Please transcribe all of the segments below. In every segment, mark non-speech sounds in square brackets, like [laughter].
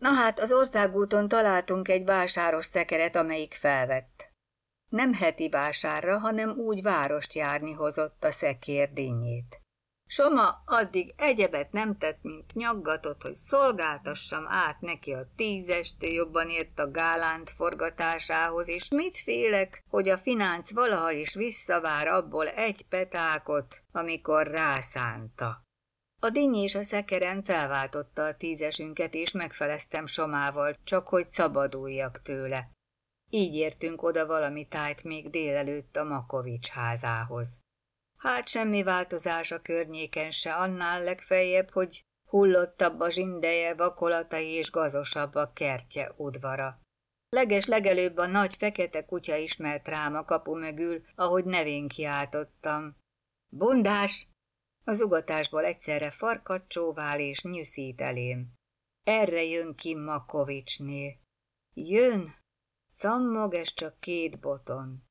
Na hát, az országúton találtunk egy vásáros szekeret, amelyik felvett. Nem heti vásárra, hanem úgy várost járni hozott a szekér dinnyét. Soma addig egyebet nem tett, mint nyaggatott, hogy szolgáltassam át neki a tízest, jobban ért a gálánt forgatásához, és mit félek, hogy a finánc valaha is visszavár abból egy petákot, amikor rászánta. A dinny és a szekeren felváltotta a tízesünket, és megfeleztem Somával, csak hogy szabaduljak tőle. Így értünk oda valami tájt még délelőtt a Makovics házához. Hát semmi változás a környéken se, annál legfeljebb, hogy hullottabb a zsindeje, vakolatai és gazosabb a kertje udvara. Leges legelőbb a nagy fekete kutya ismert rám a kapu mögül, ahogy nevén kiáltottam. Bundás, az ugatásból egyszerre farkat csóvál és nyűszít elém. Erre jön ki Makovicsné. Jön? cammog ez csak két boton.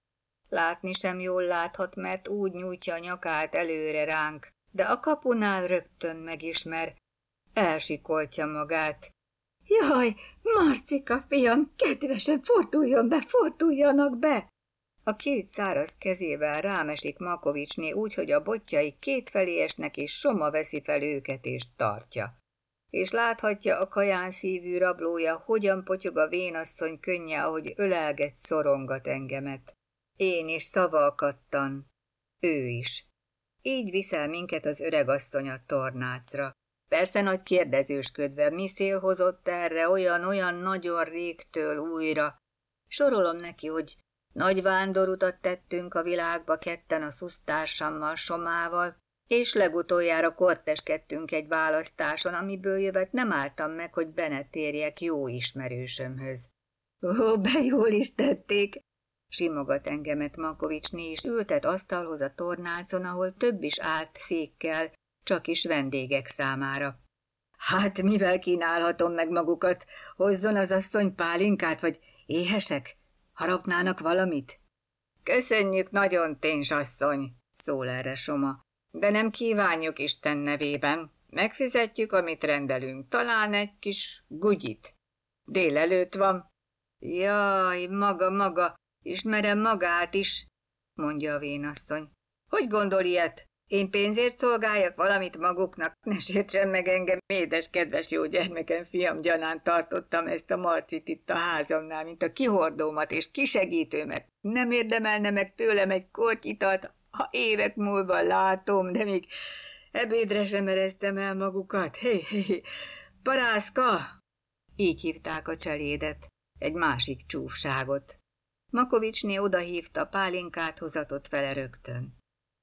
Látni sem jól láthat, mert úgy nyújtja a nyakát előre ránk, de a kapunál rögtön megismer. Elsikoltja magát. Jaj, Marcika, fiam, kedvesen, forduljon be, forduljanak be! A két száraz kezével rámesik Makovicsné úgy, hogy a botjai kétfelé esnek, és Soma veszi fel őket és tartja. És láthatja a kaján szívű rablója, hogyan potyog a vénasszony könnye, ahogy ölelget, szorongat engemet. Én is szavalkattan. Ő is. Így viszel minket az öregasszony a tornácra. Persze nagy kérdezősködve, mi szél hozott erre olyan-olyan nagyon régtől újra. Sorolom neki, hogy nagy vándorutat tettünk a világba ketten a szusztársammal, Somával, és legutoljára korteskedtünk egy választáson, amiből jövet nem álltam meg, hogy benetérjek jó ismerősömhöz. Ó, be jól is tették! Simogat engemet Makovicsné, és ültet asztalhoz a tornácon, ahol több is állt székkel, csak is vendégek számára. Hát mivel kínálhatom meg magukat? Hozzon az asszony pálinkát, vagy éhesek? Harapnának valamit? Köszönjük nagyon, ténsasszony, szól erre Soma, de nem kívánjuk Isten nevében. Megfizetjük, amit rendelünk, talán egy kis gugyit. Délelőtt van. Jaj, maga, maga, ismerem magát is, mondja a vénasszony. Hogy gondol ilyet? Én pénzért szolgáljak valamit maguknak, ne sértsen meg engem, édes, kedves jó gyermekem, fiam gyanán tartottam ezt a marcit itt a házamnál, mint a kihordómat és kisegítőmet. Nem érdemelne meg tőlem egy kortyitat, ha évek múlva látom, de még ebédre sem ereztem el magukat. Hé, hey, hé, hey. parászka! Így hívták a cselédet, egy másik csúfságot. Makovicsné odahívta pálinkát, hozatott vele rögtön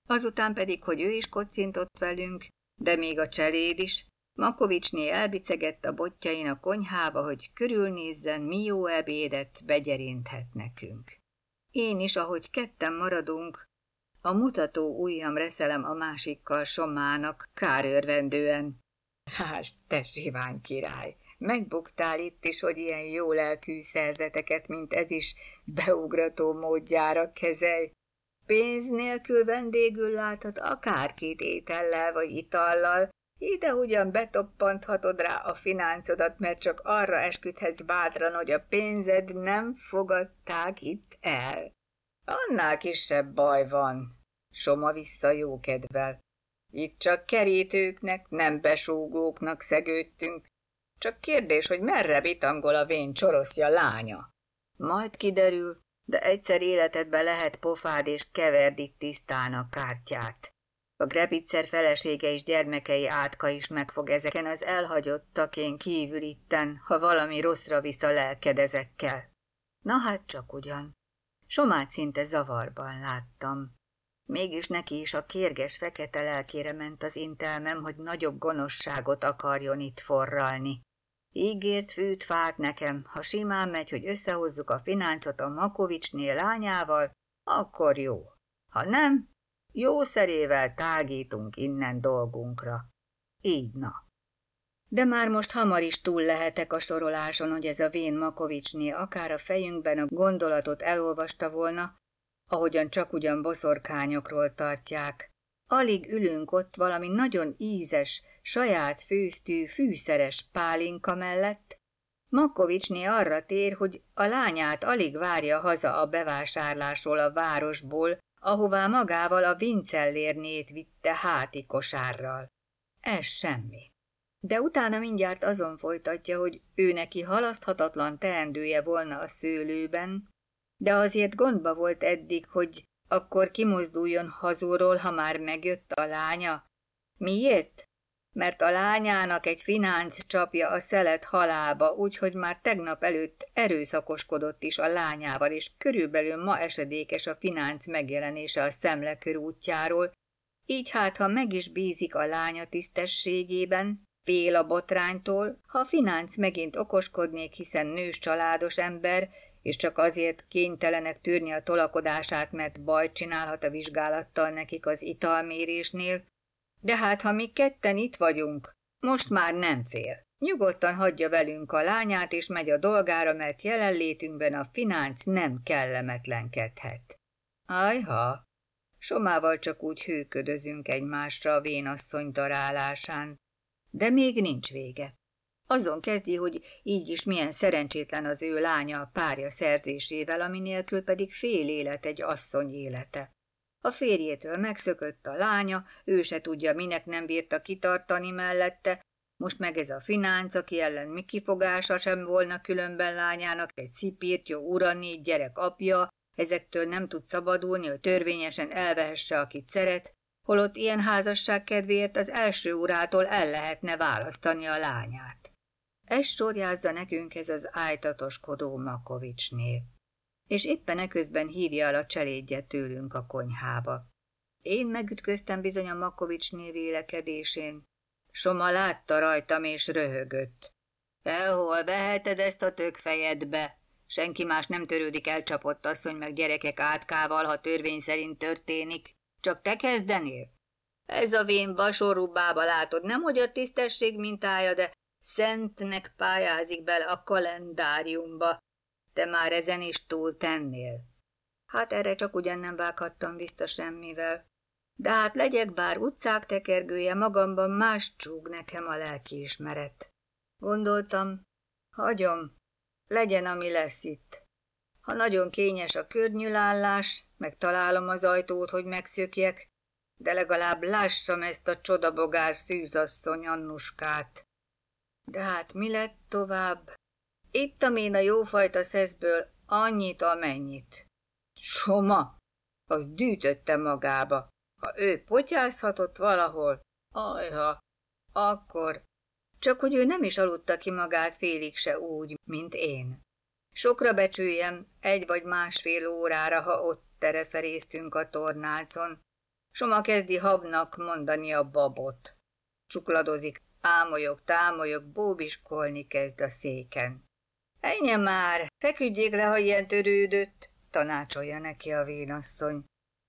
azután pedig, hogy ő is kocintott velünk, de még a cseléd is, Makovicsné elbicegett a botjain a konyhába, hogy körülnézzen, mi jó ebédet begyerinthet nekünk. Én is, ahogy ketten maradunk, a mutató ujjam reszelem a másikkal somának, kárőrvendően. Hás, te zsivány király! Megbuktál itt is, hogy ilyen jó lelkű szerzeteket, mint ez is, beugrató módjára kezelj. Pénz nélkül vendégül láthat akárkit étellel vagy itallal, ugyan betoppanthatod rá a fináncodat, mert csak arra esküdhetsz bátran, hogy a pénzed nem fogadták itt el. Annál kisebb baj van, Soma vissza kedvel. Itt csak kerítőknek, nem besúgóknak szegődtünk. Csak kérdés, hogy merre bitangol a vén csoroszja lánya. Majd kiderül, de egyszer életedbe lehet pofád és itt tisztán a kártyát. A Grepitzer felesége és gyermekei átka is megfog ezeken az elhagyottakén kívül itten, ha valami rosszra visz a lelked ezekkel. Na hát csak ugyan. Somát szinte zavarban láttam. Mégis neki is a kérges fekete lelkére ment az intelmem, hogy nagyobb gonoszságot akarjon itt forralni. Ígért fűt fát nekem, ha simán megy, hogy összehozzuk a fináncot a Makovicsnél lányával, akkor jó. Ha nem, jó szerével tágítunk innen dolgunkra. Így na. De már most hamar is túl lehetek a soroláson, hogy ez a vén Makovicsné akár a fejünkben a gondolatot elolvasta volna, ahogyan csak ugyan boszorkányokról tartják. Alig ülünk ott valami nagyon ízes, saját főztű fűszeres pálinka mellett, Makovicsné arra tér, hogy a lányát alig várja haza a bevásárlásról a városból, ahová magával a vincellérnét vitte háti kosárral. Ez semmi. De utána mindjárt azon folytatja, hogy ő neki halaszthatatlan teendője volna a szőlőben, de azért gondba volt eddig, hogy akkor kimozduljon hazúról, ha már megjött a lánya. Miért? mert a lányának egy finánc csapja a szelet halába, úgyhogy már tegnap előtt erőszakoskodott is a lányával, és körülbelül ma esedékes a finánc megjelenése a szemlekör útjáról, így hát, ha meg is bízik a lánya tisztességében, fél a botránytól, ha a finánc megint okoskodnék, hiszen nős családos ember, és csak azért kénytelenek tűrni a tolakodását, mert bajt csinálhat a vizsgálattal nekik az italmérésnél, de hát, ha mi ketten itt vagyunk, most már nem fél. Nyugodtan hagyja velünk a lányát, és megy a dolgára, mert jelenlétünkben a finánc nem kellemetlenkedhet. Ajha! Somával csak úgy hőködözünk egymásra a vénasszony darálásán. De még nincs vége. Azon kezdi, hogy így is milyen szerencsétlen az ő lánya a párja szerzésével, aminélkül pedig fél élet egy asszony élete. A férjétől megszökött a lánya, ő se tudja, minek nem bírta kitartani mellette, most meg ez a finánc, aki ellen mi kifogása sem volna különben lányának, egy jó ura négy gyerek apja, ezektől nem tud szabadulni, hogy törvényesen elvehesse, akit szeret, holott ilyen házasság kedvéért az első urától el lehetne választani a lányát. Ezt sorjázza nekünk ez az ájtatoskodó Makovics név és éppen eközben hívja el a cselédje tőlünk a konyhába. Én megütköztem bizony a Makovics névélekedésén. Soma látta rajtam és röhögött. Elhol veheted ezt a tök fejedbe. Senki más nem törődik elcsapott asszony meg gyerekek átkával, ha törvény szerint történik. Csak te kezdenél? Ez a vén vasorú bába látod, nem hogy a tisztesség mintája, de szentnek pályázik bele a kalendáriumba. Te már ezen is túl tennél. Hát erre csak ugyan nem vághattam vissza semmivel. De hát legyek bár utcák tekergője, magamban más csúg nekem a ismeret. Gondoltam, hagyom, legyen, ami lesz itt. Ha nagyon kényes a környülállás, megtalálom az ajtót, hogy megszökjek, de legalább lássam ezt a csodabogár szűzasszony Annuskát. De hát mi lett tovább? Ittam én a jófajta szeszből annyit, amennyit. Soma! Az dűtötte magába. Ha ő potyázhatott valahol, ajha, akkor... Csak hogy ő nem is aludta ki magát félig se úgy, mint én. Sokra becsüljem, egy vagy másfél órára, ha ott tereferésztünk a tornácon. Soma kezdi habnak mondani a babot. Csukladozik, ámolyog, támolyog, bóbiskolni kezd a széken. Ennyi már, feküdjék le, ha ilyen törődött, tanácsolja neki a vénasszony.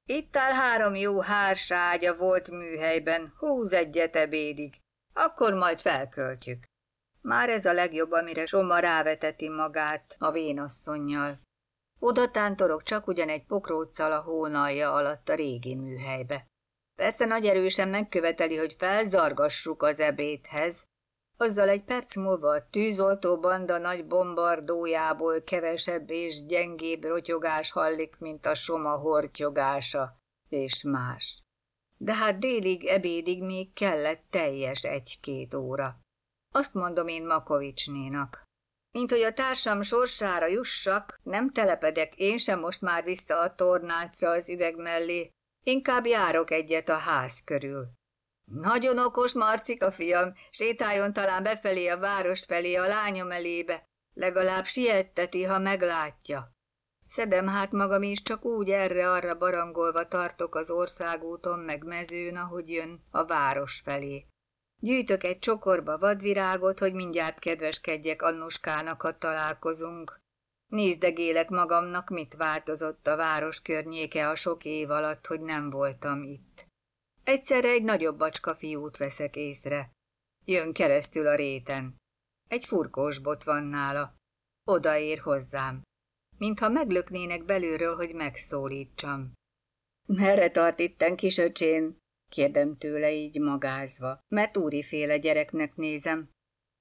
Itt áll három jó hárságya volt műhelyben, húz egyet ebédig, akkor majd felköltjük. Már ez a legjobb, amire Soma ráveteti magát a vénasszonynal. Oda tántorok csak ugyan egy pokróccal a hónalja alatt a régi műhelybe. Persze nagy erősen megköveteli, hogy felzargassuk az ebédhez, azzal egy perc múlva a tűzoltó banda nagy bombardójából kevesebb és gyengébb rotyogás hallik, mint a soma hortyogása, és más. De hát délig, ebédig még kellett teljes egy-két óra. Azt mondom én Makovicsnénak. Mint hogy a társam sorsára jussak, nem telepedek én sem most már vissza a tornácra az üveg mellé, inkább járok egyet a ház körül. Nagyon okos Marcika fiam, sétáljon talán befelé a város felé, a lányom elébe. Legalább sietteti, ha meglátja. Szedem hát magam is, csak úgy erre-arra barangolva tartok az országúton meg mezőn, ahogy jön a város felé. Gyűjtök egy csokorba vadvirágot, hogy mindjárt kedveskedjek Annuskának, ha találkozunk. Nézdegélek magamnak, mit változott a város környéke a sok év alatt, hogy nem voltam itt. Egyszerre egy nagyobb bacska fiút veszek észre. Jön keresztül a réten. Egy furkós bot van nála. Odaér hozzám. Mintha meglöknének belülről, hogy megszólítsam. Merre tart itten, kisöcsén? Kérdem tőle így magázva, mert úriféle gyereknek nézem.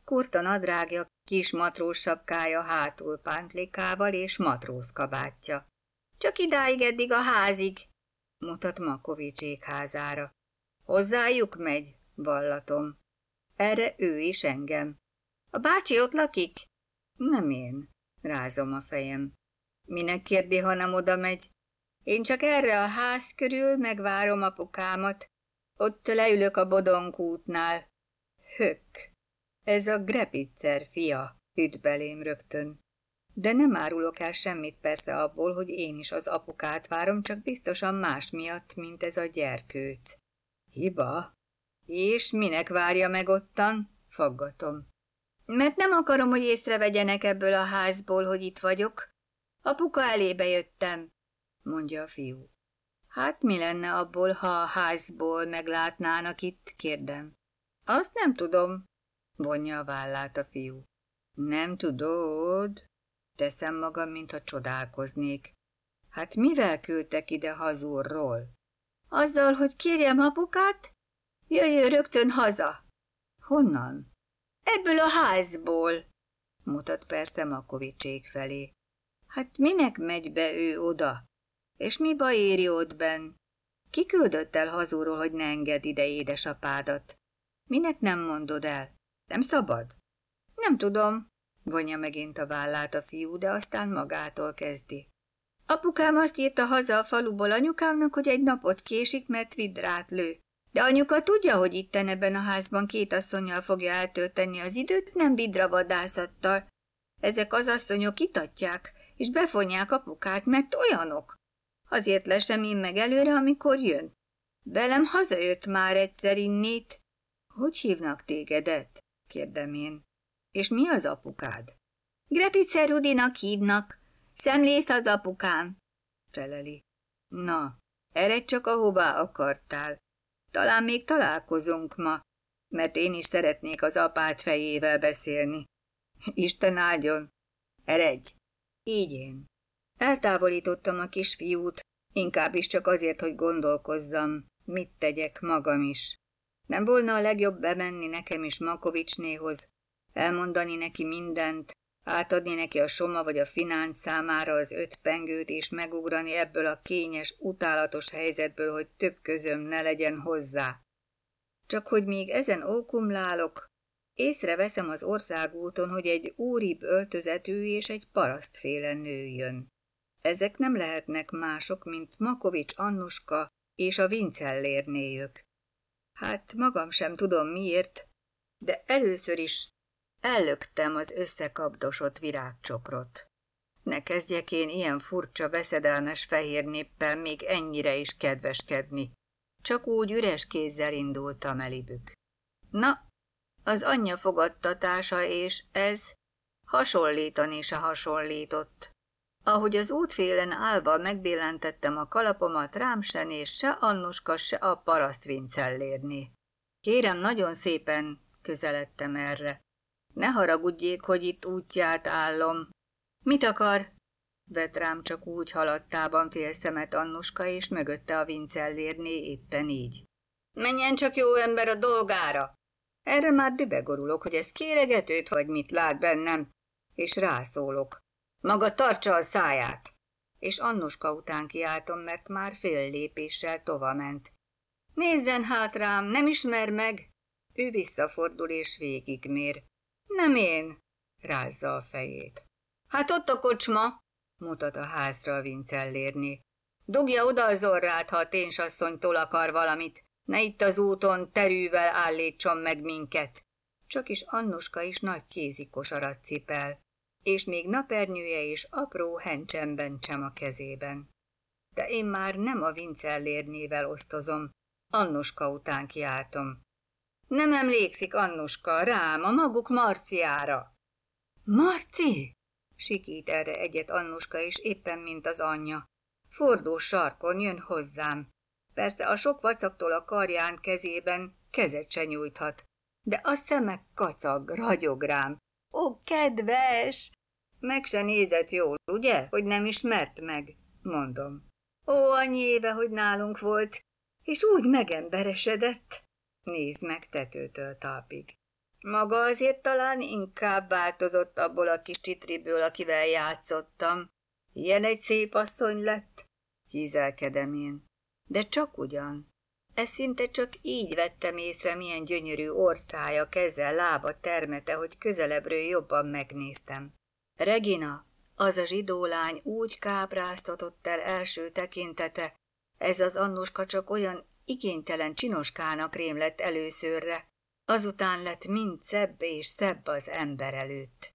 Kurta nadrágja, kis matrós sapkája hátul pántlikával és matróz kabátja. Csak idáig eddig a házig, mutat Makovicsék házára. Hozzájuk megy, vallatom. Erre ő is engem. A bácsi ott lakik? Nem én, rázom a fejem. Minek kérdi, ha nem oda megy? Én csak erre a ház körül megvárom apukámat. Ott leülök a útnál. Hök! Ez a Grepitzer fia, üt belém rögtön. De nem árulok el semmit persze abból, hogy én is az apukát várom, csak biztosan más miatt, mint ez a gyerkőc. Hiba? És minek várja meg ottan? Faggatom. Mert nem akarom, hogy észrevegyenek ebből a házból, hogy itt vagyok. Apuka elébe jöttem, mondja a fiú. Hát mi lenne abból, ha a házból meglátnának itt, kérdem. Azt nem tudom, vonja a vállát a fiú. Nem tudod? Teszem magam, mintha csodálkoznék. Hát mivel küldtek ide hazúrról? Azzal, hogy kérjem apukát, jöjjön rögtön haza. Honnan? Ebből a házból, mutat persze Makovicsék felé. Hát minek megy be ő oda? És mi baj éri ott benn? Ki küldött el hazúról, hogy ne enged ide édesapádat? Minek nem mondod el? Nem szabad? Nem tudom, vonja megint a vállát a fiú, de aztán magától kezdi. Apukám azt írta haza a faluból anyukámnak, hogy egy napot késik, mert vidrát lő. De anyuka tudja, hogy itten ebben a házban két asszonyjal fogja eltölteni az időt, nem vidravadászattal. Ezek az asszonyok itatják, és befonják apukát, mert olyanok. Azért lesem én meg előre, amikor jön. Velem hazajött már egyszer innét. Hogy hívnak tégedet? kérdem én. És mi az apukád? Grepice Rudinak hívnak, Szemlész az apukám, feleli. Na, ered csak ahová akartál. Talán még találkozunk ma, mert én is szeretnék az apát fejével beszélni. Isten áldjon! Eredj! Így én. Eltávolítottam a kisfiút, inkább is csak azért, hogy gondolkozzam, mit tegyek magam is. Nem volna a legjobb bemenni nekem is Makovicsnéhoz, elmondani neki mindent, átadni neki a Soma vagy a Finán számára az öt pengőt, és megugrani ebből a kényes, utálatos helyzetből, hogy több közöm ne legyen hozzá. Csak hogy még ezen ókumlálok, észreveszem az országúton, hogy egy úribb öltözetű és egy parasztféle nő jön. Ezek nem lehetnek mások, mint Makovics Annuska és a Vincellérnéjük. Hát magam sem tudom miért, de először is Ellöktem az összekapdosott virágcsokrot. Ne kezdjek én ilyen furcsa, veszedelmes fehér néppel még ennyire is kedveskedni. Csak úgy üres kézzel indultam elibük. Na, az anyja fogadtatása és ez hasonlítani se hasonlított. Ahogy az útfélen állva megbillentettem a kalapomat, rám se néz se Annuska, se a paraszt vincellérni. Kérem, nagyon szépen közeledtem erre. Ne haragudjék, hogy itt útját állom. Mit akar? Vett rám csak úgy haladtában félszemet Annuska, és mögötte a vincellérné éppen így. Menjen csak jó ember a dolgára! Erre már dübegorulok, hogy ez kéregetőt, vagy mit lát bennem, és rászólok. Maga tartsa a száját! És Annuska után kiáltom, mert már fél lépéssel tova ment. Nézzen hát rám, nem ismer meg! Ő visszafordul és végigmér. Nem én, rázza a fejét. Hát ott a kocsma, mutat a házra a vincellérni. Dugja oda az orrát, ha a ténsasszonytól akar valamit. Ne itt az úton terűvel állítson meg minket. Csak is Annuska is nagy kézi kosarat cipel, és még napernyője is apró hencsemben csem a kezében. De én már nem a vincellérnével osztozom, Annuska után kiáltom. Nem emlékszik Annuska rám, a maguk Marciára. Marci? Sikít erre egyet Annuska is, éppen mint az anyja. Fordul sarkon jön hozzám. Persze a sok vacaktól a karján kezében kezet se nyújthat, de a szemek kacag, ragyog rám. Ó, kedves! Meg se nézett jól, ugye, hogy nem ismert meg, mondom. Ó, annyi éve, hogy nálunk volt, és úgy megemberesedett. Nézd meg tetőtől talpig. Maga azért talán inkább változott abból a kis csitriből, akivel játszottam. Ilyen egy szép asszony lett, hízelkedem én. De csak ugyan. Ez szinte csak így vettem észre, milyen gyönyörű orszája, keze, lába termete, hogy közelebbről jobban megnéztem. Regina, az a zsidó lány úgy kábráztatott el első tekintete, ez az annuska csak olyan igénytelen csinoskának lett előszörre, azután lett mind szebb és szebb az ember előtt.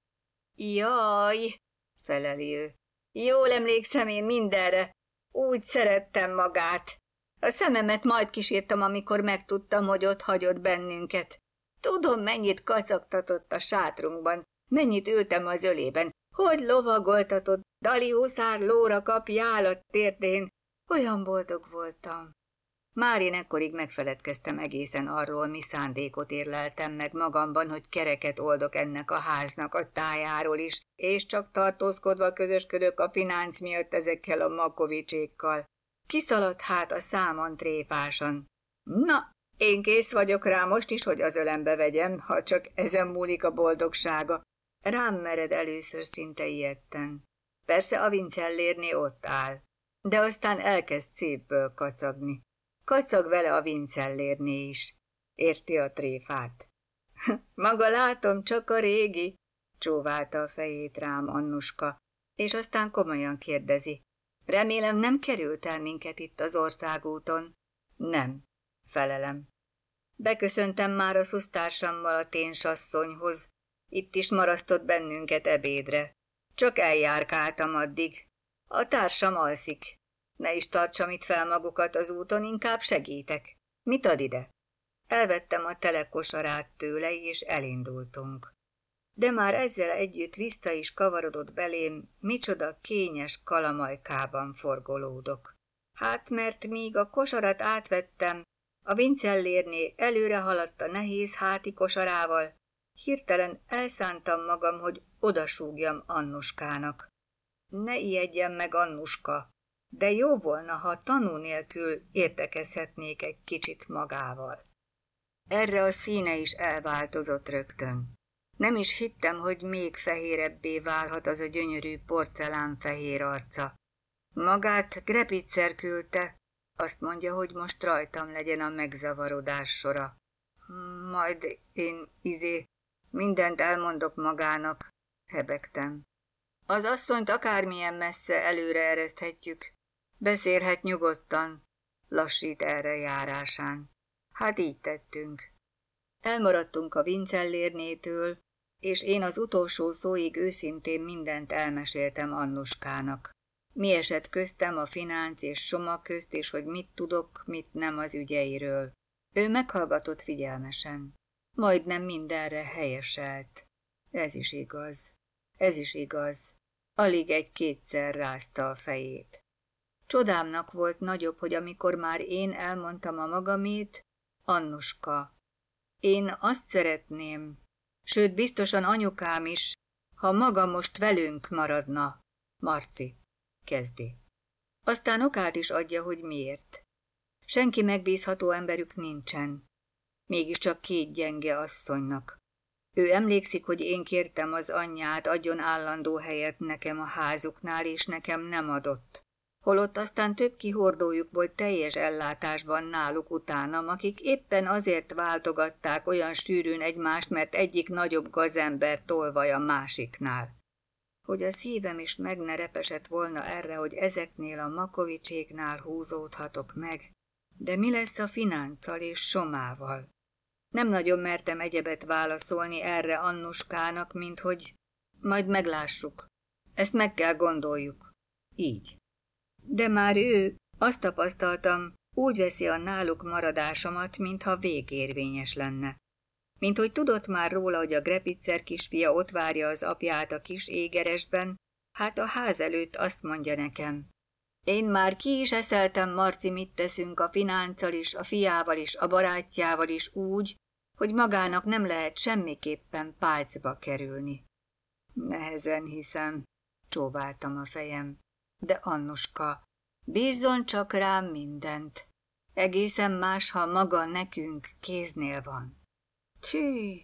Jaj, feleli ő, jól emlékszem én mindenre, úgy szerettem magát. A szememet majd kísértem, amikor megtudtam, hogy ott hagyott bennünket. Tudom, mennyit kacagtatott a sátrunkban, mennyit ültem az ölében, hogy lovagoltatott, Dali huszár lóra kapjálat térdén. Olyan boldog voltam. Már én ekkorig megfeledkeztem egészen arról, mi szándékot érleltem meg magamban, hogy kereket oldok ennek a háznak a tájáról is, és csak tartózkodva közösködök a finánc miatt ezekkel a makovicsékkal. Kiszaladt hát a számon tréfásan. Na, én kész vagyok rá most is, hogy az ölembe vegyem, ha csak ezen múlik a boldogsága. Rám mered először szinte ilyetten. Persze a vincellérni ott áll, de aztán elkezd szépből kacagni kacag vele a vincellérné is, érti a tréfát. [laughs] Maga látom, csak a régi, csóválta a fejét rám Annuska, és aztán komolyan kérdezi. Remélem nem került el minket itt az országúton. Nem, felelem. Beköszöntem már a szusztársammal a ténsasszonyhoz. Itt is marasztott bennünket ebédre. Csak eljárkáltam addig. A társam alszik, ne is tartsam itt fel magukat az úton, inkább segítek. Mit ad ide? Elvettem a telekosarát tőle, és elindultunk. De már ezzel együtt vissza is kavarodott belém, micsoda kényes kalamajkában forgolódok. Hát, mert míg a kosarat átvettem, a vincellérné előre haladt a nehéz háti kosarával, hirtelen elszántam magam, hogy odasúgjam Annuskának. Ne ijedjen meg Annuska, de jó volna, ha tanú nélkül értekezhetnék egy kicsit magával. Erre a színe is elváltozott rögtön. Nem is hittem, hogy még fehérebbé válhat az a gyönyörű porcelán fehér arca. Magát Grepitzer küldte, azt mondja, hogy most rajtam legyen a megzavarodás sora. Majd én, izé, mindent elmondok magának, hebegtem. Az asszonyt akármilyen messze előre ereszthetjük, Beszélhet nyugodtan, lassít erre járásán. Hát így tettünk. Elmaradtunk a vincellérnétől, és én az utolsó szóig őszintén mindent elmeséltem Annuskának. Mi esett köztem a finánc és soma közt, és hogy mit tudok, mit nem az ügyeiről. Ő meghallgatott figyelmesen. Majdnem mindenre helyeselt. Ez is igaz. Ez is igaz. Alig egy-kétszer rázta a fejét. Csodámnak volt nagyobb, hogy amikor már én elmondtam a magamét, Annuska. Én azt szeretném, sőt biztosan anyukám is, ha maga most velünk maradna, Marci, kezdi. Aztán okát is adja, hogy miért. Senki megbízható emberük nincsen. Mégiscsak két gyenge asszonynak. Ő emlékszik, hogy én kértem az anyját, adjon állandó helyet nekem a házuknál, és nekem nem adott holott aztán több kihordójuk volt teljes ellátásban náluk utánam, akik éppen azért váltogatták olyan sűrűn egymást, mert egyik nagyobb gazember tolvaj a másiknál. Hogy a szívem is megnerepesett volna erre, hogy ezeknél a Makovicséknál húzódhatok meg, de mi lesz a finánccal és somával? Nem nagyon mertem egyebet válaszolni erre Annuskának, mint hogy majd meglássuk. Ezt meg kell gondoljuk. Így. De már ő, azt tapasztaltam, úgy veszi a náluk maradásomat, mintha végérvényes lenne. Mint hogy tudott már róla, hogy a grepicer kisfia ott várja az apját a kis égeresben, hát a ház előtt azt mondja nekem. Én már ki is eszeltem, Marci, mit teszünk a finánccal is, a fiával is, a barátjával is úgy, hogy magának nem lehet semmiképpen pálcba kerülni. Nehezen hiszem, csóváltam a fejem de Annuska. Bízzon csak rám mindent. Egészen más, ha maga nekünk kéznél van. Tű,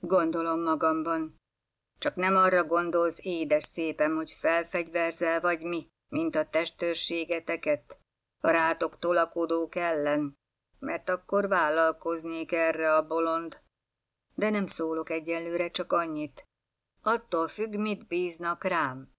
gondolom magamban. Csak nem arra gondolsz, édes szépem, hogy felfegyverzel vagy mi, mint a testőrségeteket, a rátok tolakodók ellen, mert akkor vállalkoznék erre a bolond. De nem szólok egyelőre csak annyit. Attól függ, mit bíznak rám.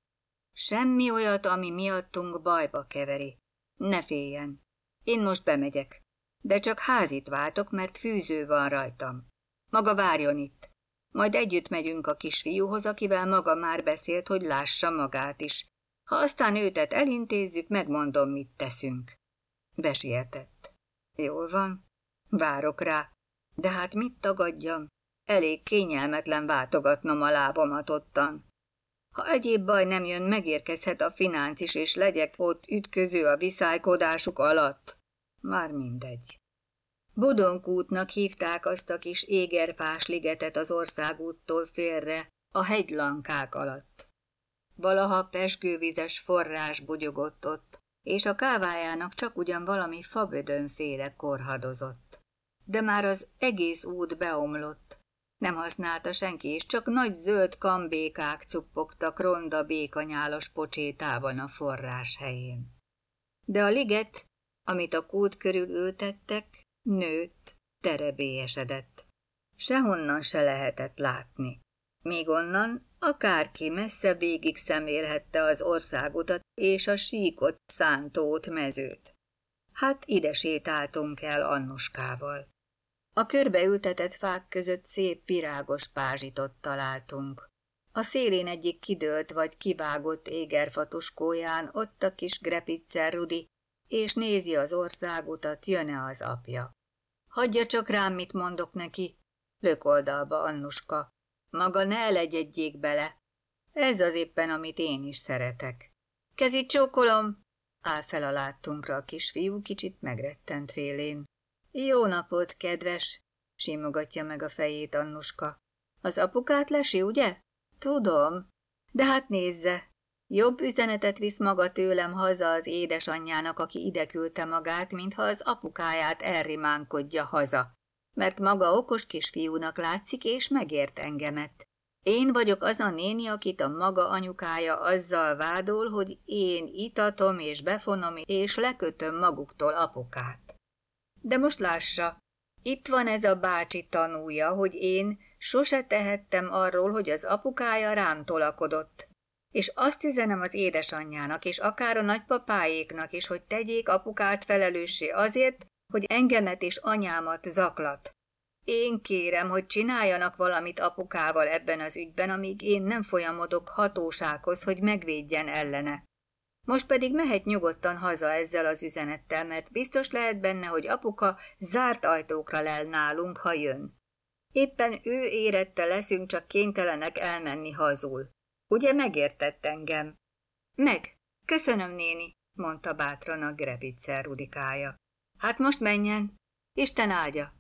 Semmi olyat, ami miattunk bajba keveri. Ne féljen. Én most bemegyek. De csak házit váltok, mert fűző van rajtam. Maga várjon itt. Majd együtt megyünk a kisfiúhoz, akivel maga már beszélt, hogy lássa magát is. Ha aztán őtet elintézzük, megmondom, mit teszünk. Besietett. Jól van. Várok rá. De hát mit tagadjam? Elég kényelmetlen váltogatnom a lábamat ottan. Ha egyéb baj nem jön, megérkezhet a finánc is, és legyek ott ütköző a viszálykodásuk alatt. Már mindegy. Bodonkútnak hívták azt a kis égerfás ligetet az országúttól félre, a hegylankák alatt. Valaha pesgővizes forrás bugyogott ott, és a kávájának csak ugyan valami fabödönféle korhadozott. De már az egész út beomlott, nem használta senki, és csak nagy zöld kambékák cuppogtak ronda békanyálos pocsétában a forrás helyén. De a liget, amit a kút körül ültettek, nőtt, terebélyesedett. Sehonnan se lehetett látni. Még onnan akárki messze végig személhette az országutat és a síkot szántót mezőt. Hát ide sétáltunk el Annuskával. A körbeültetett fák között szép virágos pázsitot találtunk. A szélén egyik kidőlt vagy kivágott égerfatuskóján ott a kis grepiccer Rudi, és nézi az országutat, jön-e az apja. Hagyja csak rám, mit mondok neki, lök oldalba Annuska. Maga ne elegyedjék bele. Ez az éppen, amit én is szeretek. Kezit csókolom, áll fel a láttunkra a kisfiú kicsit megrettent félén. Jó napot, kedves! Simogatja meg a fejét Annuska. Az apukát lesi, ugye? Tudom. De hát nézze, Jobb üzenetet visz maga tőlem haza az édesanyjának, aki ide küldte magát, mintha az apukáját elrimánkodja haza. Mert maga okos kisfiúnak látszik, és megért engemet. Én vagyok az a néni, akit a maga anyukája azzal vádol, hogy én itatom és befonom, és lekötöm maguktól apukát. De most lássa, itt van ez a bácsi tanúja, hogy én sose tehettem arról, hogy az apukája rám tolakodott. És azt üzenem az édesanyjának, és akár a nagypapáéknak is, hogy tegyék apukát felelőssé azért, hogy engemet és anyámat zaklat. Én kérem, hogy csináljanak valamit apukával ebben az ügyben, amíg én nem folyamodok hatósághoz, hogy megvédjen ellene. Most pedig mehet nyugodtan haza ezzel az üzenettel, mert biztos lehet benne, hogy apuka zárt ajtókra lel nálunk, ha jön. Éppen ő érette leszünk, csak kénytelenek elmenni hazul. Ugye megértett engem? Meg. Köszönöm, néni, mondta bátran a grebicer rudikája. Hát most menjen. Isten áldja.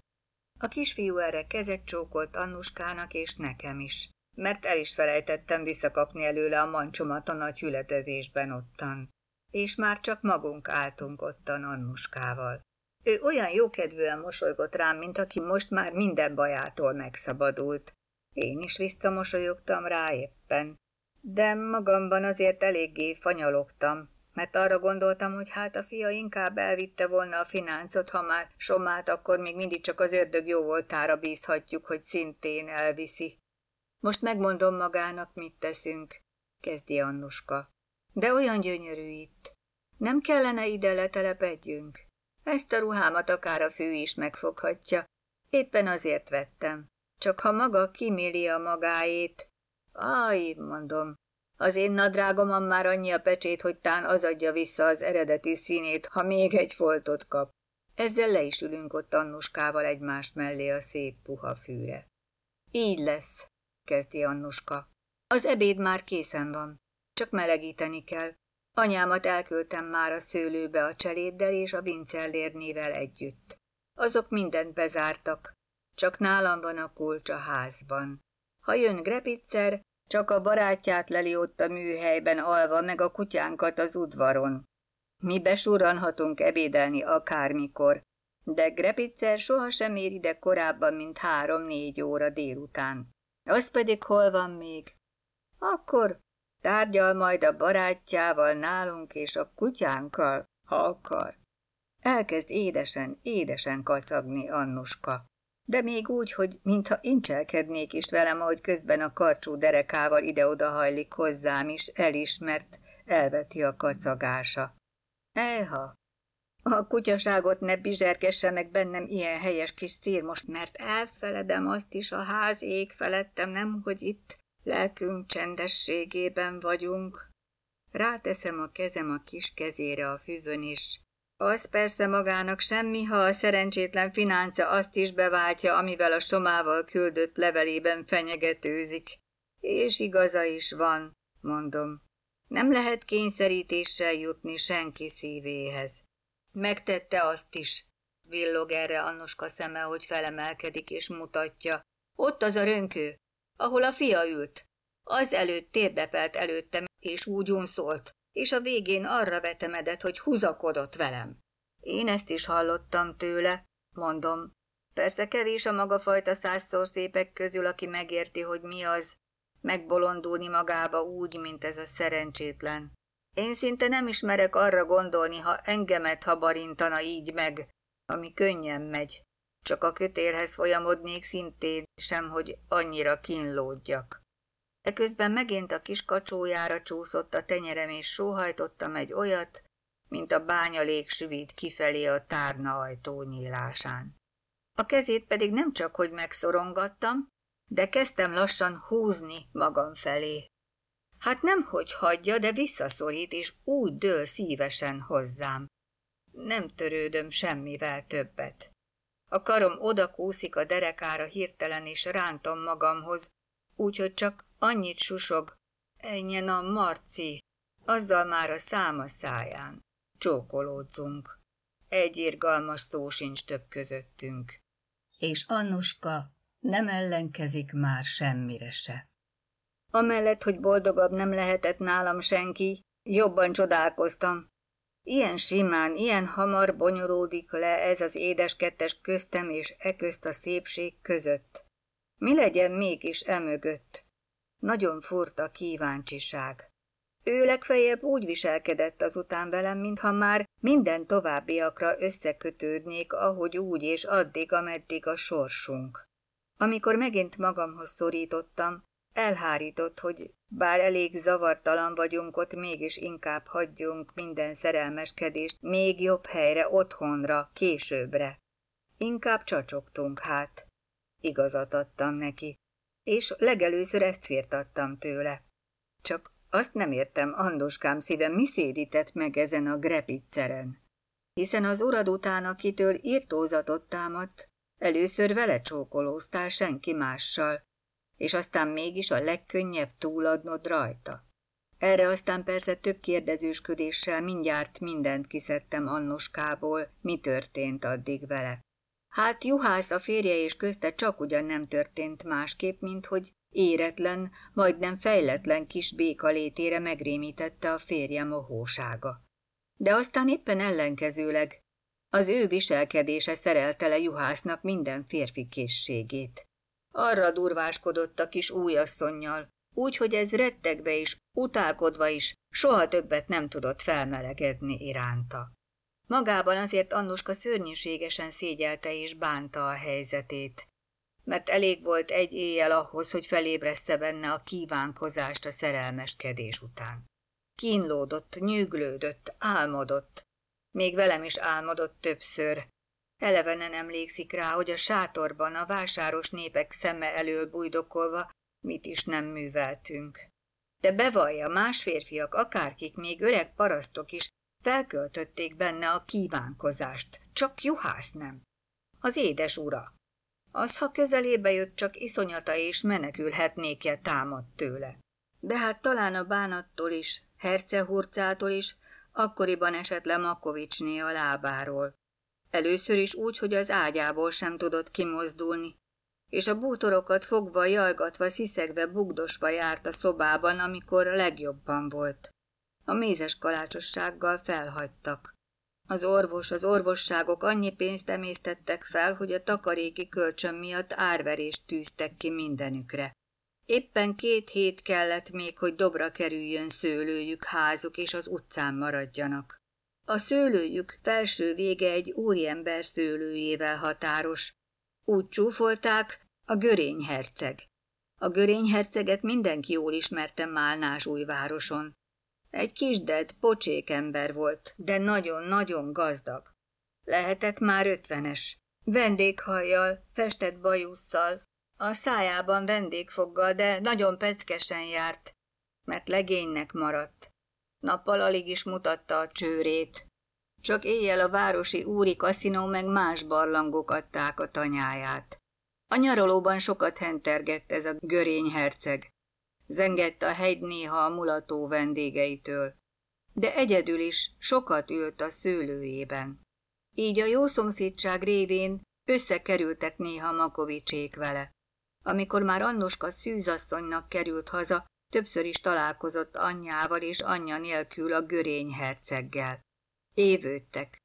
A kisfiú erre kezet csókolt Annuskának és nekem is mert el is felejtettem visszakapni előle a mancsomat a nagy hületezésben ottan. És már csak magunk álltunk ottan Annuskával. Ő olyan jókedvűen mosolygott rám, mint aki most már minden bajától megszabadult. Én is visszamosolyogtam rá éppen. De magamban azért eléggé fanyalogtam, mert arra gondoltam, hogy hát a fia inkább elvitte volna a fináncot, ha már somát, akkor még mindig csak az ördög jó voltára bízhatjuk, hogy szintén elviszi. Most megmondom magának, mit teszünk, kezdi Annuska. De olyan gyönyörű itt. Nem kellene ide letelepedjünk. Ezt a ruhámat akár a fű is megfoghatja. Éppen azért vettem. Csak ha maga kiméli a magáét. Aj, mondom, az én nadrágomon már annyi a pecsét, hogy tán az adja vissza az eredeti színét, ha még egy foltot kap. Ezzel le is ülünk ott Annuskával egymást mellé a szép puha fűre. Így lesz, kezdi Annuska. Az ebéd már készen van, csak melegíteni kell. Anyámat elküldtem már a szőlőbe a cseléddel és a vincellérnével együtt. Azok mindent bezártak, csak nálam van a kulcs a házban. Ha jön Grepitzer, csak a barátját leli ott a műhelyben alva, meg a kutyánkat az udvaron. Mi besuranhatunk ebédelni akármikor, de Grepitzer sohasem ér ide korábban, mint három-négy óra délután az pedig hol van még? Akkor tárgyal majd a barátjával nálunk és a kutyánkkal, ha akar. Elkezd édesen, édesen kacagni Annuska, de még úgy, hogy mintha incselkednék is velem, ahogy közben a karcsú derekával ide-oda hajlik hozzám is, elismert, elveti a kacagása. Elha, a kutyaságot ne bizserkesse meg bennem ilyen helyes kis most mert elfeledem azt is a ház ég felettem, nem, hogy itt lelkünk csendességében vagyunk. Ráteszem a kezem a kis kezére a füvön is. Az persze magának semmi, ha a szerencsétlen finánca azt is beváltja, amivel a somával küldött levelében fenyegetőzik. És igaza is van, mondom. Nem lehet kényszerítéssel jutni senki szívéhez. Megtette azt is. Villog erre Annoska szeme, hogy felemelkedik és mutatja. Ott az a rönkő, ahol a fia ült. Az előtt térdepelt előttem, és úgy unszolt, és a végén arra vetemedett, hogy húzakodott velem. Én ezt is hallottam tőle, mondom. Persze kevés a fajta százszor szépek közül, aki megérti, hogy mi az, megbolondulni magába úgy, mint ez a szerencsétlen. Én szinte nem ismerek arra gondolni, ha engemet habarintana így meg, ami könnyen megy. Csak a kötélhez folyamodnék szintén, sem hogy annyira kínlódjak. Eközben megint a kis kacsójára csúszott a tenyerem, és sóhajtottam egy olyat, mint a bánya légsüvít kifelé a tárna ajtó nyílásán. A kezét pedig nem csak hogy megszorongattam, de kezdtem lassan húzni magam felé. Hát nem, hogy hagyja, de visszaszorít, és úgy dől szívesen hozzám. Nem törődöm semmivel többet. A karom odakúszik a derekára hirtelen, és rántom magamhoz, úgyhogy csak annyit susog, Ennyien a marci, azzal már a száma száján. Csókolódzunk. Egy irgalmas szó sincs több közöttünk. És Annuska nem ellenkezik már semmire se. Amellett, hogy boldogabb nem lehetett nálam senki, jobban csodálkoztam. Ilyen simán, ilyen hamar bonyolódik le ez az édes kettes köztem és e közt a szépség között. Mi legyen mégis emögött? Nagyon furta kíváncsiság. Ő legfeljebb úgy viselkedett azután velem, mintha már minden továbbiakra összekötődnék, ahogy úgy és addig, ameddig a sorsunk. Amikor megint magamhoz szorítottam, Elhárított, hogy bár elég zavartalan vagyunk, ott mégis inkább hagyjunk minden szerelmeskedést még jobb helyre, otthonra, későbbre. Inkább csacsogtunk hát. Igazat adtam neki. És legelőször ezt firtattam tőle. Csak azt nem értem, Andoskám szíve mi szédített meg ezen a grepicceren. Hiszen az urad után, akitől írtózatot támadt, először vele csókolóztál senki mással, és aztán mégis a legkönnyebb túladnod rajta. Erre aztán persze több kérdezősködéssel mindjárt mindent kiszedtem Annoskából, mi történt addig vele. Hát juhász a férje és közte csak ugyan nem történt másképp, mint hogy éretlen, majdnem fejletlen kis béka létére megrémítette a férje mohósága. De aztán éppen ellenkezőleg az ő viselkedése szerelte le juhásznak minden férfi készségét arra durváskodott a kis újasszonnyal, hogy ez rettegve is, utálkodva is, soha többet nem tudott felmelegedni iránta. Magában azért Annuska szörnyűségesen szégyelte és bánta a helyzetét, mert elég volt egy éjjel ahhoz, hogy felébreszte benne a kívánkozást a szerelmeskedés után. Kínlódott, nyűglődött, álmodott. Még velem is álmodott többször, Elevenen emlékszik rá, hogy a sátorban a vásáros népek szeme elől bujdokolva mit is nem műveltünk. De bevallja, más férfiak, akárkik, még öreg parasztok is felköltötték benne a kívánkozást, csak juhász nem. Az édes ura. Az, ha közelébe jött, csak iszonyata és menekülhetnék, menekülhetnékje támadt tőle. De hát talán a bánattól is, hercehurcától is, akkoriban esett le Makovicsné a lábáról. Először is úgy, hogy az ágyából sem tudott kimozdulni, és a bútorokat fogva, jajgatva, sziszegve, bugdosva járt a szobában, amikor a legjobban volt. A mézes kalácsossággal felhagytak. Az orvos, az orvosságok annyi pénzt emésztettek fel, hogy a takaréki kölcsön miatt árverést tűztek ki mindenükre. Éppen két hét kellett még, hogy dobra kerüljön szőlőjük, házuk és az utcán maradjanak. A szőlőjük felső vége egy úriember szőlőjével határos. Úgy csúfolták a görényherceg. A görényherceget mindenki jól ismerte Málnás újvároson. Egy kisded, pocsék ember volt, de nagyon-nagyon gazdag. Lehetett már ötvenes. Vendéghajjal, festett bajusszal, a szájában vendégfoggal, de nagyon peckesen járt, mert legénynek maradt. Nappal alig is mutatta a csőrét. Csak éjjel a városi úri kaszinó meg más barlangok adták a tanyáját. A nyaralóban sokat hentergett ez a görény herceg. Zengett a hegy néha a mulató vendégeitől. De egyedül is sokat ült a szőlőjében. Így a jó szomszédság révén összekerültek néha Makovicsék vele. Amikor már Annoska szűzasszonynak került haza, Többször is találkozott anyjával és anyja nélkül a görény herceggel. Évődtek.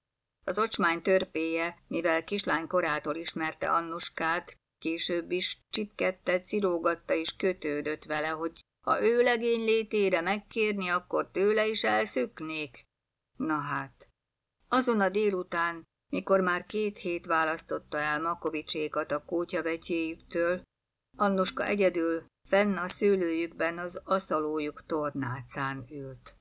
Az ocsmány törpéje, mivel kislány korától ismerte Annuskát, később is csipkette, cirógatta és kötődött vele, hogy ha ő legény létére megkérni, akkor tőle is elszüknék. Na hát. Azon a délután, mikor már két hét választotta el Makovicsékat a kótya Annuska egyedül Fenn a szőlőjükben az aszalójuk tornácán ült.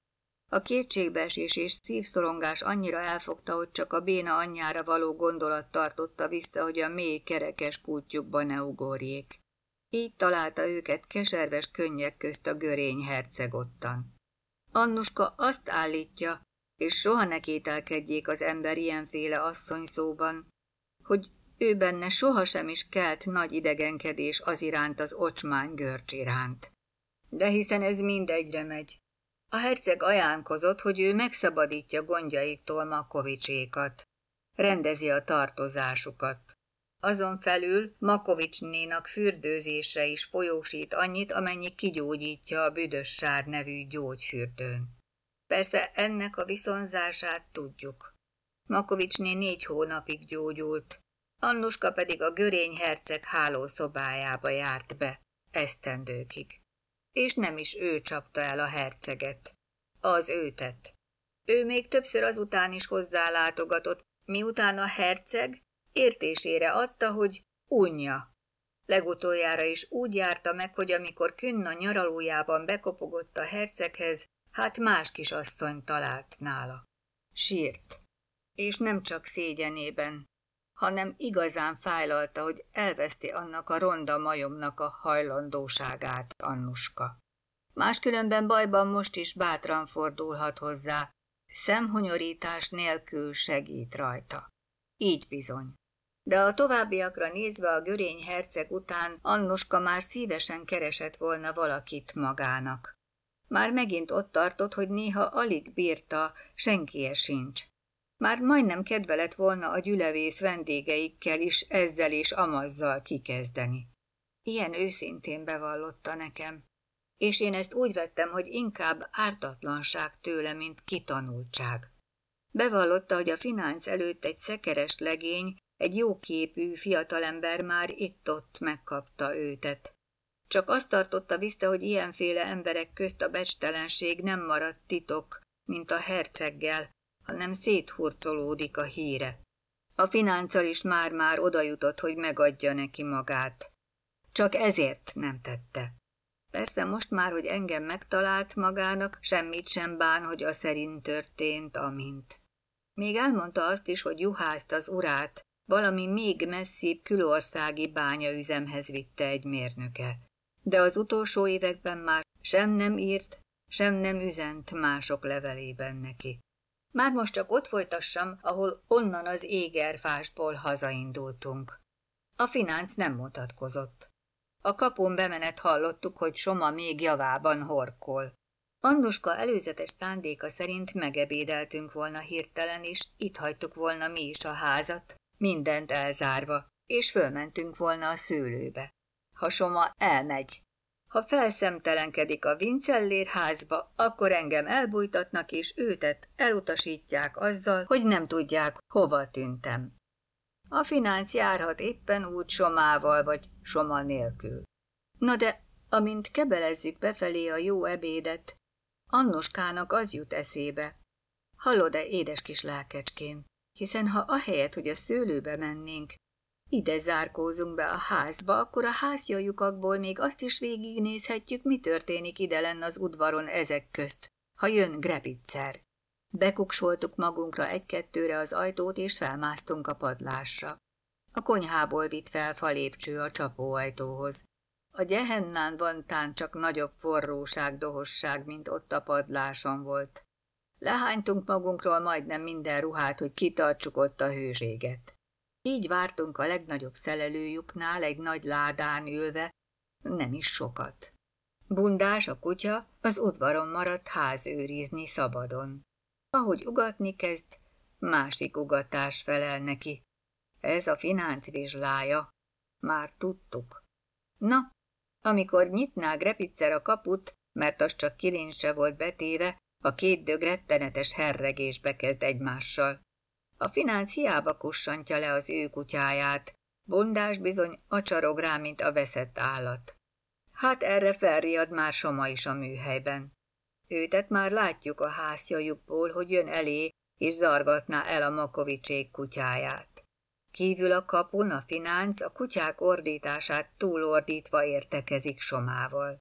A kétségbeesés és szívszorongás annyira elfogta, hogy csak a béna anyjára való gondolat tartotta vissza, hogy a mély kerekes kútjukba ne ugorjék. Így találta őket keserves könnyek közt a görény hercegottan. Annuska azt állítja, és soha ne kételkedjék az ember ilyenféle asszony szóban, hogy ő benne sohasem is kelt nagy idegenkedés az iránt az ocsmány görcs iránt. De hiszen ez mind egyre megy. A herceg ajánlkozott, hogy ő megszabadítja gondjaiktól Makovicsékat. Rendezi a tartozásukat. Azon felül Makovicsnénak fürdőzésre is folyósít annyit, amennyi kigyógyítja a büdös sár nevű gyógyfürdőn. Persze ennek a viszonzását tudjuk. Makovicsné négy hónapig gyógyult, Annuska pedig a görény herceg hálószobájába járt be, esztendőkig. És nem is ő csapta el a herceget. Az őtet. Ő még többször azután is hozzálátogatott, miután a herceg értésére adta, hogy unja. Legutoljára is úgy járta meg, hogy amikor Künna nyaralójában bekopogott a herceghez, hát más kisasszony talált nála. Sírt. És nem csak szégyenében, hanem igazán fájlalta, hogy elveszti annak a ronda majomnak a hajlandóságát Annuska. Máskülönben bajban most is bátran fordulhat hozzá, szemhonyorítás nélkül segít rajta. Így bizony. De a továbbiakra nézve a görény herceg után Annuska már szívesen keresett volna valakit magának. Már megint ott tartott, hogy néha alig bírta, senkie sincs. Már majdnem kedve lett volna a gyülevész vendégeikkel is ezzel és amazzal kikezdeni. Ilyen őszintén bevallotta nekem, és én ezt úgy vettem, hogy inkább ártatlanság tőle, mint kitanultság. Bevallotta, hogy a finánc előtt egy szekeres legény, egy jóképű fiatalember már itt-ott megkapta őtet. Csak azt tartotta vissza, hogy ilyenféle emberek közt a becstelenség nem maradt titok, mint a herceggel, hanem széthurcolódik a híre. A fináncal is már-már odajutott, hogy megadja neki magát. Csak ezért nem tette. Persze most már, hogy engem megtalált magának, semmit sem bán, hogy a szerint történt, amint. Még elmondta azt is, hogy juhászt az urát, valami még messzibb külországi bányaüzemhez vitte egy mérnöke. De az utolsó években már sem nem írt, sem nem üzent mások levelében neki. Már most csak ott folytassam, ahol onnan az égerfásból hazaindultunk. A finánc nem mutatkozott. A kapun bemenet hallottuk, hogy Soma még javában horkol. Anduska előzetes szándéka szerint megebédeltünk volna hirtelen, és itt hagytuk volna mi is a házat, mindent elzárva, és fölmentünk volna a szőlőbe. Ha Soma elmegy, ha felszemtelenkedik a Vincellér házba, akkor engem elbújtatnak és őtet elutasítják azzal, hogy nem tudják, hova tűntem. A finánsz járhat éppen úgy somával vagy soma nélkül. Na de, amint kebelezzük befelé a jó ebédet, Annoskának az jut eszébe. Hallod-e, édes kis lelkecském? Hiszen ha ahelyett, hogy a szőlőbe mennénk, ide zárkózunk be a házba, akkor a házjajukakból még azt is végignézhetjük, mi történik ide lenn az udvaron ezek közt, ha jön grepitzer. Bekuksoltuk magunkra egy-kettőre az ajtót, és felmásztunk a padlásra. A konyhából vitt fel falépcső a csapóajtóhoz. A gyehennán van tán csak nagyobb forróság, dohosság, mint ott a padláson volt. Lehánytunk magunkról majdnem minden ruhát, hogy kitartsuk ott a hőséget. Így vártunk a legnagyobb szelelőjuknál egy nagy ládán ülve, nem is sokat. Bundás a kutya az udvaron maradt házőrizni szabadon. Ahogy ugatni kezd, másik ugatás felel neki. Ez a fináncvizslája. Már tudtuk. Na, amikor nyitná Grepitzer a kaput, mert az csak kilincse volt betéve, a két dög rettenetes herregésbe kezd egymással. A finánc hiába kussantja le az ő kutyáját. Bondás bizony csarog rá, mint a veszett állat. Hát erre felriad már Soma is a műhelyben. Őtet már látjuk a háztyajukból, hogy jön elé, és zargatná el a Makovicsék kutyáját. Kívül a kapun a finánc a kutyák ordítását túlordítva értekezik Somával.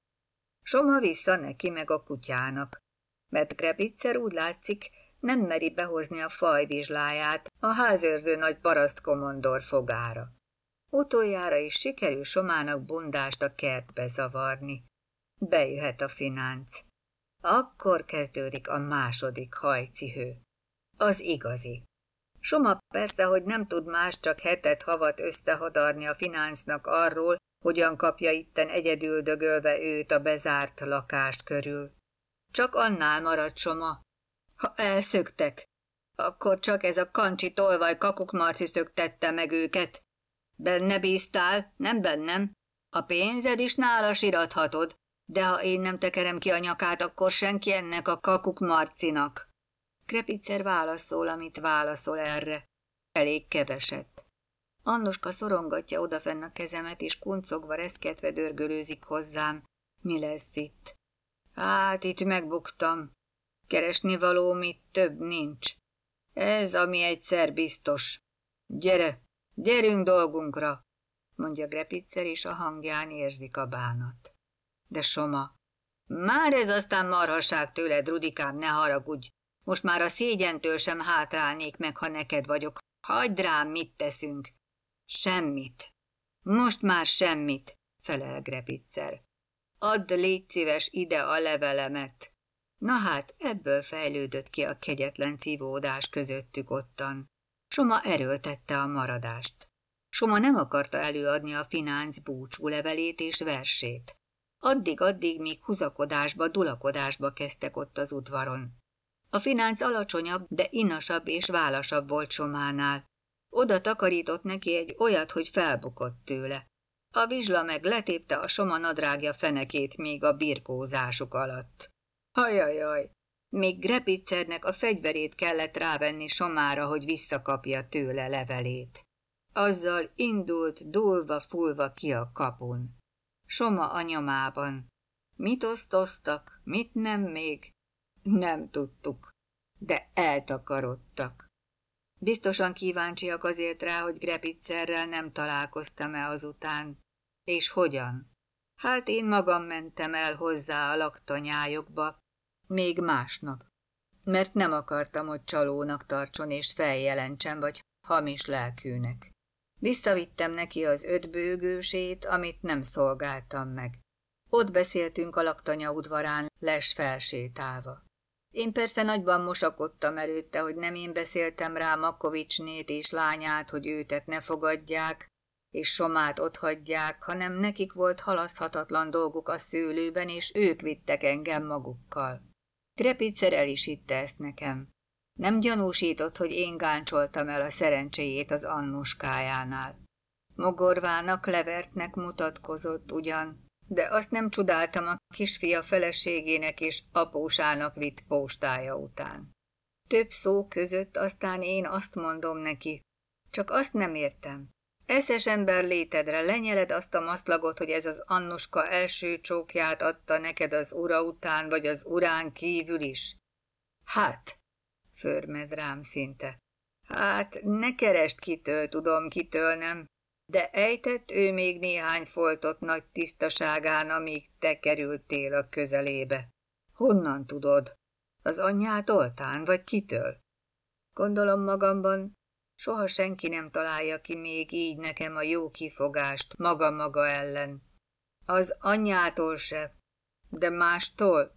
Soma vissza neki meg a kutyának, mert Grebitzer úgy látszik, nem meri behozni a fajvizsláját a házérző nagy paraszt komondor fogára. Utoljára is sikerül Somának bundást a kertbe zavarni. Bejöhet a finánc. Akkor kezdődik a második hajcihő. Az igazi. Soma persze, hogy nem tud más csak hetet havat összehadarni a fináncnak arról, hogyan kapja itten egyedül dögölve őt a bezárt lakást körül. Csak annál marad Soma, ha elszöktek, akkor csak ez a kancsi tolvaj kakukmarci szöktette meg őket. Benne bíztál, nem bennem. A pénzed is nála sirathatod, de ha én nem tekerem ki a nyakát, akkor senki ennek a kakukmarcinak. Krepicer válaszol, amit válaszol erre. Elég keveset. Annuska szorongatja odafenn a kezemet, és kuncogva reszketve dörgölőzik hozzám. Mi lesz itt? Hát, itt megbuktam. Keresni való mit több nincs. Ez, ami egyszer biztos. Gyere, gyerünk dolgunkra, mondja Grepitzer, és a hangján érzik a bánat. De Soma, már ez aztán marhaság tőled, Rudikám, ne haragudj. Most már a szégyentől sem hátrálnék meg, ha neked vagyok. Hagyd rám, mit teszünk. Semmit. Most már semmit, felel Grepitzer. Add légy szíves ide a levelemet. Na hát, ebből fejlődött ki a kegyetlen cívódás közöttük ottan. Soma erőltette a maradást. Soma nem akarta előadni a finánc búcsú levelét és versét. Addig-addig, míg huzakodásba, dulakodásba kezdtek ott az udvaron. A finánc alacsonyabb, de inasabb és válasabb volt Sománál. Oda takarított neki egy olyat, hogy felbukott tőle. A vizsla meg letépte a Soma nadrágja fenekét még a birkózásuk alatt. Ajajaj! Még Grepitzernek a fegyverét kellett rávenni Somára, hogy visszakapja tőle levelét. Azzal indult dúlva-fulva ki a kapun. Soma a nyomában. Mit osztoztak, mit nem még? Nem tudtuk, de eltakarodtak. Biztosan kíváncsiak azért rá, hogy Grepitzerrel nem találkoztam-e azután. És hogyan? Hát én magam mentem el hozzá a laktanyájukba, még másnap. Mert nem akartam, hogy csalónak tartson és feljelentsen, vagy hamis lelkűnek. Visszavittem neki az öt bőgősét, amit nem szolgáltam meg. Ott beszéltünk a laktanya udvarán, les felsétálva. Én persze nagyban mosakodtam előtte, hogy nem én beszéltem rá Makovicsnét és lányát, hogy őtet ne fogadják, és Somát hagyják, hanem nekik volt halaszthatatlan dolguk a szőlőben, és ők vittek engem magukkal. Trepicer el is hitte ezt nekem. Nem gyanúsított, hogy én gáncsoltam el a szerencséjét az annuskájánál. Mogorvának, levertnek mutatkozott ugyan, de azt nem csodáltam a kisfia feleségének és apósának vitt postája után. Több szó között aztán én azt mondom neki, csak azt nem értem. Eszes ember létedre, lenyeled azt a maszlagot, hogy ez az Annuska első csókját adta neked az ura után, vagy az urán kívül is. Hát, förmed rám szinte. Hát, ne kerest kitől, tudom, kitől nem, de ejtett ő még néhány foltot nagy tisztaságán, amíg te kerültél a közelébe. Honnan tudod? Az anyját oltán, vagy kitől? Gondolom magamban, Soha senki nem találja ki még így nekem a jó kifogást maga-maga ellen. Az anyjától se, de mástól.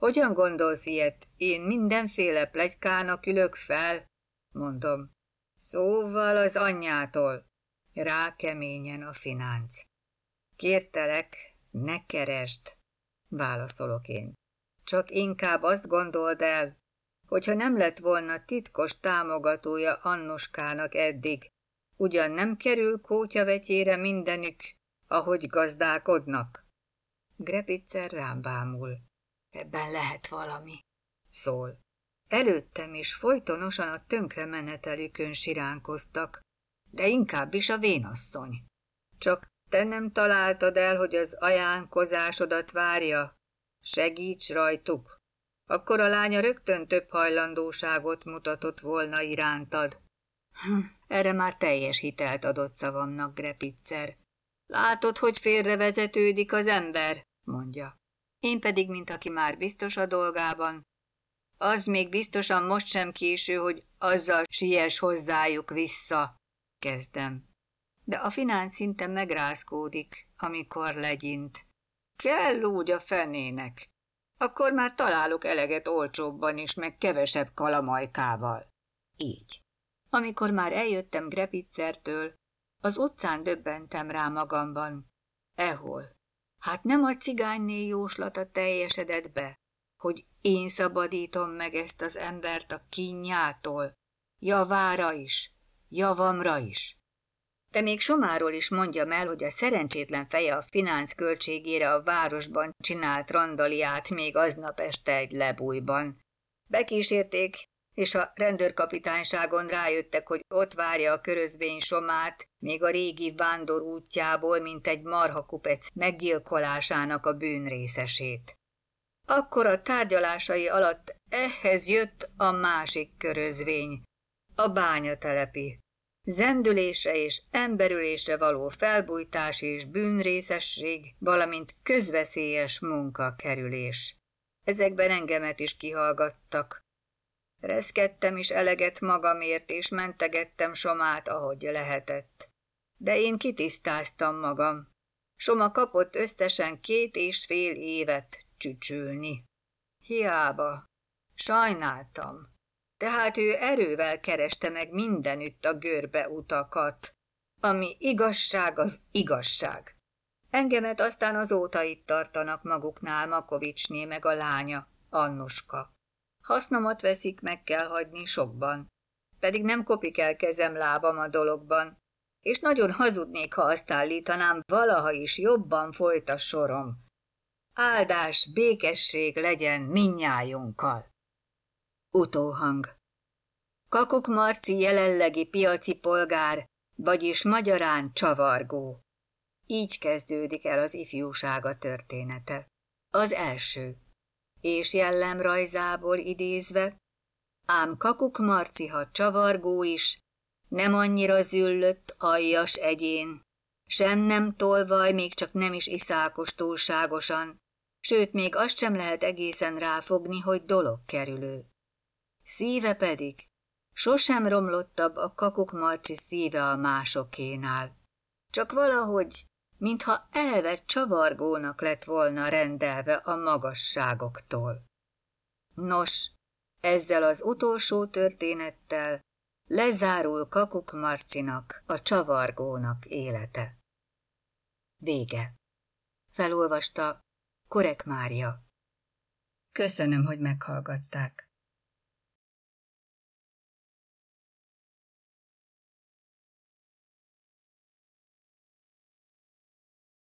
Hogyan gondolsz ilyet? Én mindenféle plegykának ülök fel, mondom. Szóval az anyjától. Rá keményen a finánc. Kértelek, ne keresd, válaszolok én. Csak inkább azt gondold el, hogyha nem lett volna titkos támogatója Annuskának eddig. Ugyan nem kerül kótyavetyére mindenük, ahogy gazdálkodnak. Grepitzer rám bámul. Ebben lehet valami, szól. Előttem is folytonosan a tönkre menetelükön siránkoztak, de inkább is a vénasszony. Csak te nem találtad el, hogy az ajánkozásodat várja? Segíts rajtuk! akkor a lánya rögtön több hajlandóságot mutatott volna irántad. Hm, erre már teljes hitelt adott szavamnak Grepitzer. Látod, hogy félrevezetődik az ember, mondja. Én pedig, mint aki már biztos a dolgában, az még biztosan most sem késő, hogy azzal siess hozzájuk vissza, kezdem. De a finán szinte megrázkódik, amikor legyint. Kell úgy a fenének. Akkor már találok eleget olcsóbban is, meg kevesebb kalamajkával. Így. Amikor már eljöttem Grepitzertől, az utcán döbbentem rá magamban. Ehol. Hát nem a cigányné jóslata teljesedett be, hogy én szabadítom meg ezt az embert a kinyától, javára is, javamra is de még Somáról is mondja el, hogy a szerencsétlen feje a finánc költségére a városban csinált randaliát még aznap este egy lebújban. Bekísérték, és a rendőrkapitányságon rájöttek, hogy ott várja a körözvény somát, még a régi vándor útjából, mint egy marhakupec meggyilkolásának a bűnrészesét. Akkor a tárgyalásai alatt ehhez jött a másik körözvény, a bányatelepi, zendülése és emberülésre való felbújtás és bűnrészesség, valamint közveszélyes munkakerülés. Ezekben engemet is kihallgattak. Reszkedtem is eleget magamért, és mentegettem Somát, ahogy lehetett. De én kitisztáztam magam. Soma kapott összesen két és fél évet csücsülni. Hiába. Sajnáltam tehát ő erővel kereste meg mindenütt a görbe utakat. Ami igazság, az igazság. Engemet aztán azóta itt tartanak maguknál Makovicsné meg a lánya, Annuska. Hasznomat veszik, meg kell hagyni sokban. Pedig nem kopik el kezem lábam a dologban, és nagyon hazudnék, ha azt állítanám, valaha is jobban folyt a sorom. Áldás, békesség legyen minnyájunkkal! Utóhang Kakuk Marci jelenlegi piaci polgár, vagyis magyarán csavargó. Így kezdődik el az ifjúsága története. Az első. És jellemrajzából idézve, ám Kakuk Marci, ha csavargó is, nem annyira züllött, aljas egyén, sem nem tolvaj, még csak nem is iszákos túlságosan, sőt még azt sem lehet egészen ráfogni, hogy dolog kerülő. Szíve pedig sosem romlottabb a Kakuk Marci szíve a másokénál. Csak valahogy, mintha elve csavargónak lett volna rendelve a magasságoktól. Nos, ezzel az utolsó történettel lezárul Kakuk Marcinak, a csavargónak élete. Vége. Felolvasta Korek Mária. Köszönöm, hogy meghallgatták.